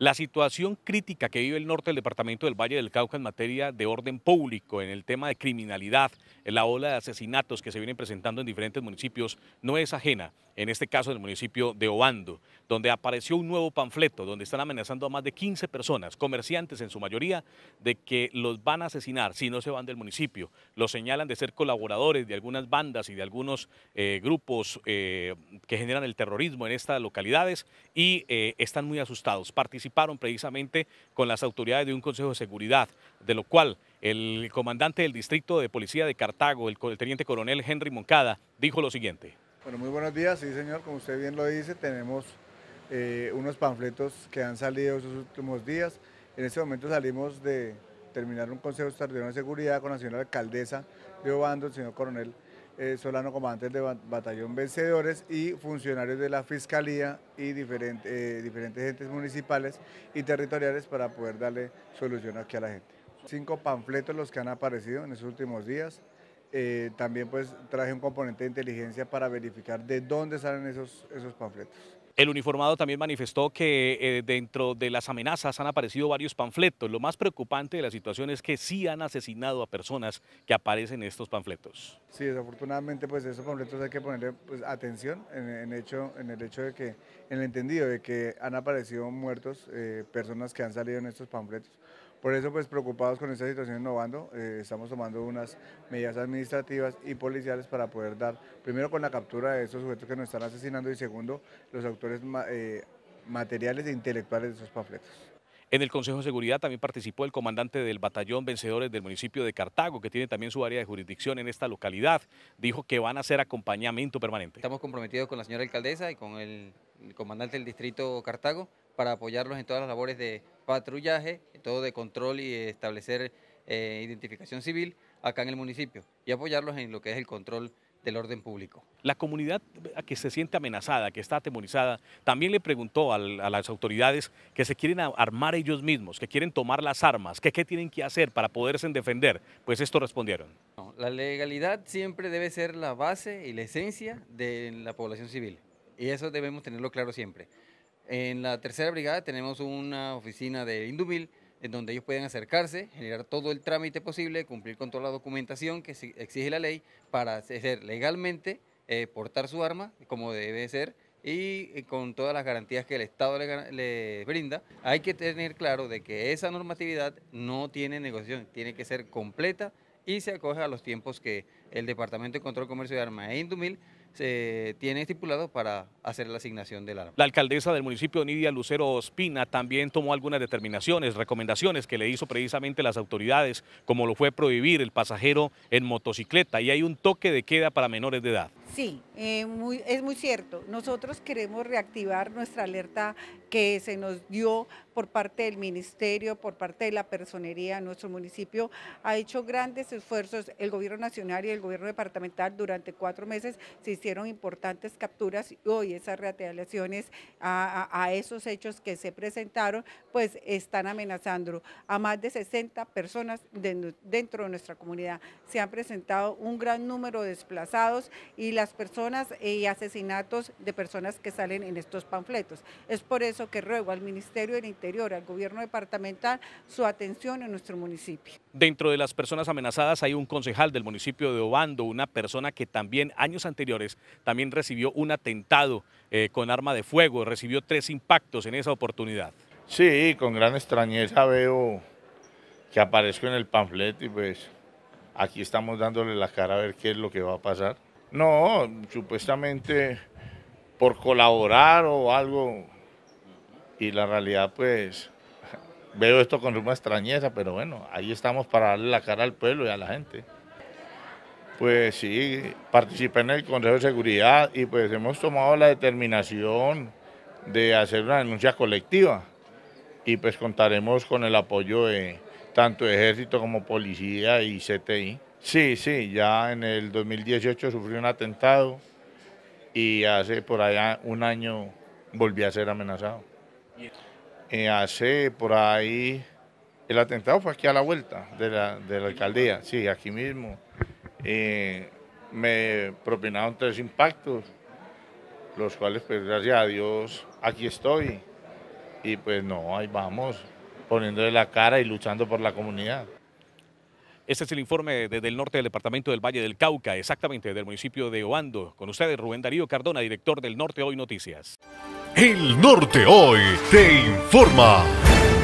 La situación crítica que vive el norte del departamento del Valle del Cauca en materia de orden público, en el tema de criminalidad, en la ola de asesinatos que se vienen presentando en diferentes municipios, no es ajena, en este caso en el municipio de Obando, donde apareció un nuevo panfleto donde están amenazando a más de 15 personas, comerciantes en su mayoría, de que los van a asesinar si no se van del municipio. Los señalan de ser colaboradores de algunas bandas y de algunos eh, grupos eh, que generan el terrorismo en estas localidades y eh, están muy asustados. Participan participaron precisamente con las autoridades de un Consejo de Seguridad, de lo cual el comandante del Distrito de Policía de Cartago, el, teniente coronel Henry Moncada, dijo lo siguiente. Bueno, muy buenos días, sí señor, como usted bien lo dice, tenemos eh, unos panfletos que han salido estos últimos días. En este momento salimos de terminar un Consejo de Seguridad con la señora alcaldesa de Obando, el señor coronel eh, Solano, comandantes de batallón vencedores y funcionarios de la Fiscalía y eh, diferentes entes municipales y territoriales para poder darle solución aquí a la gente. Cinco panfletos los que han aparecido en estos últimos días. Eh, también pues traje un componente de inteligencia para verificar de dónde salen esos, esos panfletos. El uniformado también manifestó que eh, dentro de las amenazas han aparecido varios panfletos. Lo más preocupante de la situación es que sí han asesinado a personas que aparecen en estos panfletos. Sí, desafortunadamente pues esos panfletos hay que ponerle pues, atención en, hecho, en el hecho de que, en el entendido de que han aparecido muertos eh, personas que han salido en estos panfletos. Por eso, pues preocupados con esta situación innovando, eh, estamos tomando unas medidas administrativas y policiales para poder dar, primero con la captura de esos sujetos que nos están asesinando y segundo, los autores eh, materiales e intelectuales de esos panfletos. En el Consejo de Seguridad también participó el comandante del batallón vencedores del municipio de Cartago, que tiene también su área de jurisdicción en esta localidad. Dijo que van a hacer acompañamiento permanente. Estamos comprometidos con la señora alcaldesa y con el comandante del distrito Cartago para apoyarlos en todas las labores de patrullaje todo de control y establecer eh, identificación civil acá en el municipio y apoyarlos en lo que es el control del orden público. La comunidad que se siente amenazada, que está atemorizada, también le preguntó a las autoridades que se quieren armar ellos mismos, que quieren tomar las armas, que qué tienen que hacer para poderse defender. Pues esto respondieron. la legalidad siempre debe ser la base y la esencia de la población civil y eso debemos tenerlo claro siempre. En la tercera brigada tenemos una oficina de Indumil en donde ellos pueden acercarse, generar todo el trámite posible, cumplir con toda la documentación que exige la ley para ser legalmente, eh, portar su arma como debe ser y eh, con todas las garantías que el Estado le, brinda, hay que tener claro de que esa normatividad no tiene negociación, tiene que ser completa y se acoge a los tiempos que el Departamento de Control, Comercio de Armas e Indumil se tiene estipulado para hacer la asignación del arma. La alcaldesa del municipio, Nidia Lucero Ospina, también tomó algunas determinaciones, recomendaciones que le hizo precisamente las autoridades, como lo fue prohibir el pasajero en motocicleta y hay un toque de queda para menores de edad. Sí, eh, es muy cierto. Nosotros queremos reactivar nuestra alerta que se nos dio por parte del ministerio, por parte de la personería de nuestro municipio, ha hecho grandes esfuerzos. El gobierno nacional y el gobierno departamental durante cuatro meses se hicieron importantes capturas y hoy esas reatelaciones a, esos hechos que se presentaron, pues están amenazando a más de 60 personas dentro de nuestra comunidad. Se han presentado un gran número de desplazados y las personas y asesinatos de personas que salen en estos panfletos. Es por eso que ruego al Ministerio del Interior, al Gobierno Departamental, su atención en nuestro municipio. Dentro de las personas amenazadas hay un concejal del municipio de Obando, una persona que también años anteriores también recibió un atentado eh, con arma de fuego, recibió tres impactos en esa oportunidad. Sí, con gran extrañeza veo que aparezco en el panfleto y pues aquí estamos dándole la cara a ver qué es lo que va a pasar. No, supuestamente por colaborar o algo y la realidad pues veo esto con una extrañeza, pero bueno, ahí estamos para darle la cara al pueblo y a la gente. Pues sí, participé en el Consejo de Seguridad y pues hemos tomado la determinación de hacer una denuncia colectiva y pues contaremos con el apoyo de tanto ejército como policía y CTI. Sí, sí, ya en el 2018 sufrió un atentado y hace por allá un año volví a ser amenazado hace por ahí, el atentado fue aquí a la vuelta de la, alcaldía, sí, aquí mismo. Eh, me propinaron tres impactos, los cuales, pues gracias a Dios, aquí estoy. Y pues no, ahí vamos, poniéndole la cara y luchando por la comunidad. Este es el informe desde el norte del departamento del Valle del Cauca, exactamente del municipio de Oando. Con ustedes, Rubén Darío Cardona, director del Norte Hoy Noticias. El Norte Hoy te informa.